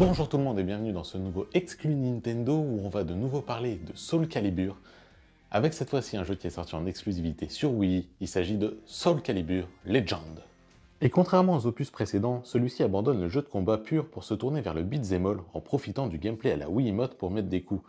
Bonjour tout le monde et bienvenue dans ce nouveau exclu Nintendo où on va de nouveau parler de Soul Calibur avec cette fois-ci un jeu qui est sorti en exclusivité sur Wii, il s'agit de Soul Calibur Legend. Et contrairement aux opus précédents, celui-ci abandonne le jeu de combat pur pour se tourner vers le beat'em all en profitant du gameplay à la Wii Mode pour mettre des coups.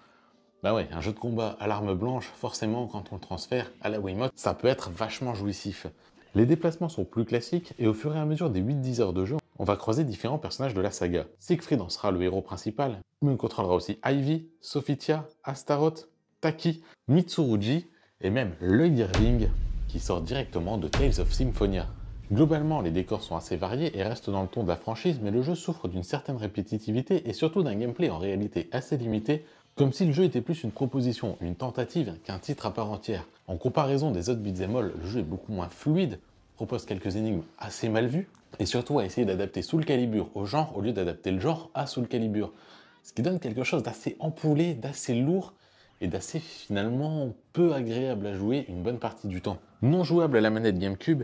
Bah ouais, un jeu de combat à l'arme blanche, forcément quand on le transfère à la Wii Mode, ça peut être vachement jouissif. Les déplacements sont plus classiques et au fur et à mesure des 8-10 heures de jeu, on va croiser différents personnages de la saga. Siegfried en sera le héros principal, mais on contrôlera aussi Ivy, Sophitia, Astaroth, Taki, Mitsuruji, et même Lloyd Irving qui sort directement de Tales of Symphonia. Globalement, les décors sont assez variés et restent dans le ton de la franchise, mais le jeu souffre d'une certaine répétitivité et surtout d'un gameplay en réalité assez limité, comme si le jeu était plus une proposition, une tentative qu'un titre à part entière. En comparaison des autres Beats le jeu est beaucoup moins fluide, propose quelques énigmes assez mal vues, et surtout à essayer d'adapter Soul Calibur au genre au lieu d'adapter le genre à Soul Calibur. Ce qui donne quelque chose d'assez ampoulé, d'assez lourd, et d'assez finalement peu agréable à jouer une bonne partie du temps. Non jouable à la manette GameCube,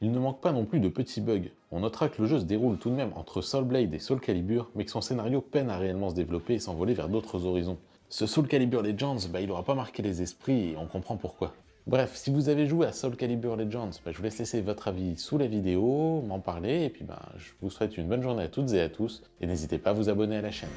il ne manque pas non plus de petits bugs. On notera que le jeu se déroule tout de même entre Soul Blade et Soul Calibur, mais que son scénario peine à réellement se développer et s'envoler vers d'autres horizons. Ce Soul Calibur Legends, bah, il n'aura pas marqué les esprits et on comprend pourquoi. Bref, si vous avez joué à Soul Calibur Legends, bah, je vous laisse laisser votre avis sous la vidéo, m'en parler, et puis ben, je vous souhaite une bonne journée à toutes et à tous, et n'hésitez pas à vous abonner à la chaîne.